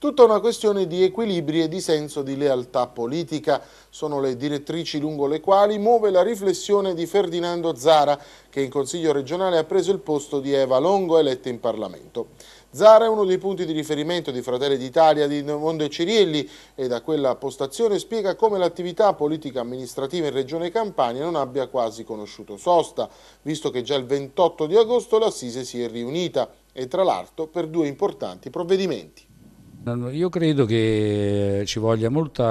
Tutta una questione di equilibri e di senso di lealtà politica sono le direttrici lungo le quali muove la riflessione di Ferdinando Zara, che in Consiglio regionale ha preso il posto di Eva Longo, eletta in Parlamento. Zara è uno dei punti di riferimento di Fratelli d'Italia di Mondo e Cirielli e da quella postazione spiega come l'attività politica amministrativa in Regione Campania non abbia quasi conosciuto sosta, visto che già il 28 di agosto l'Assise si è riunita e tra l'altro per due importanti provvedimenti. Io credo che ci voglia molto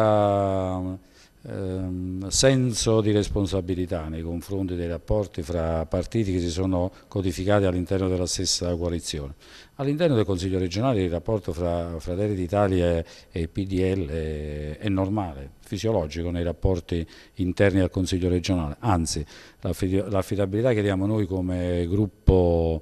ehm, senso di responsabilità nei confronti dei rapporti fra partiti che si sono codificati all'interno della stessa coalizione. All'interno del Consiglio regionale il rapporto fra Fratelli d'Italia e PDL è, è normale, fisiologico nei rapporti interni al Consiglio regionale, anzi l'affidabilità che diamo noi come gruppo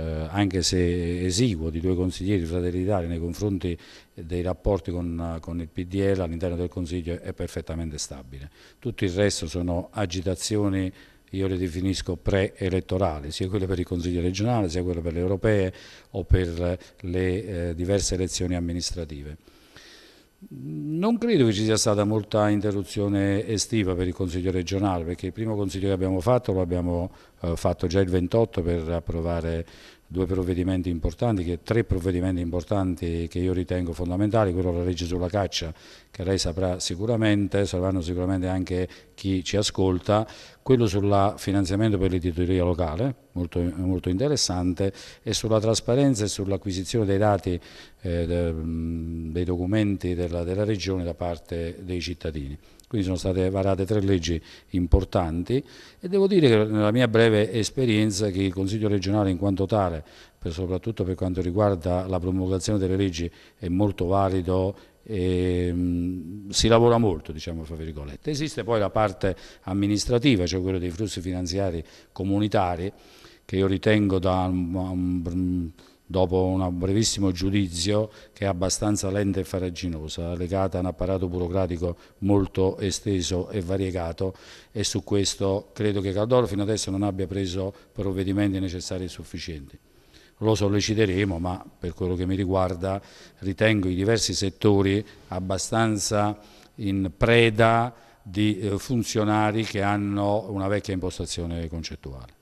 eh, anche se esiguo, di due consiglieri Fratelli d'Italia nei confronti dei rapporti con, con il PDL all'interno del Consiglio è perfettamente stabile. Tutto il resto sono agitazioni io le definisco pre-elettorali, sia quelle per il Consiglio regionale, sia quelle per le europee o per le eh, diverse elezioni amministrative. Non credo che ci sia stata molta interruzione estiva per il Consiglio regionale, perché il primo Consiglio che abbiamo fatto lo abbiamo eh, fatto già il 28 per approvare due provvedimenti importanti, che, tre provvedimenti importanti che io ritengo fondamentali, quello della legge sulla caccia, che lei saprà sicuramente, sapranno sicuramente anche chi ci ascolta, quello sul finanziamento per l'editoria locale, molto, molto, interessante, e sulla trasparenza e sull'acquisizione dei dati, eh, de, dei documenti della, della regione da parte dei cittadini. Quindi sono state varate tre leggi importanti e devo dire che nella mia breve esperienza che il Consiglio regionale in quanto tale, per soprattutto per quanto riguarda la promulgazione delle leggi, è molto valido e, mm, si lavora molto, diciamo, fra virgolette. Esiste poi la parte amministrativa, cioè quella dei flussi finanziari comunitari, che io ritengo da un, un, dopo un brevissimo giudizio che è abbastanza lenta e faraginosa, legata a un apparato burocratico molto esteso e variegato e su questo credo che Caldoro fino adesso non abbia preso provvedimenti necessari e sufficienti. Lo solleciteremo, ma per quello che mi riguarda ritengo i diversi settori abbastanza in preda di eh, funzionari che hanno una vecchia impostazione concettuale.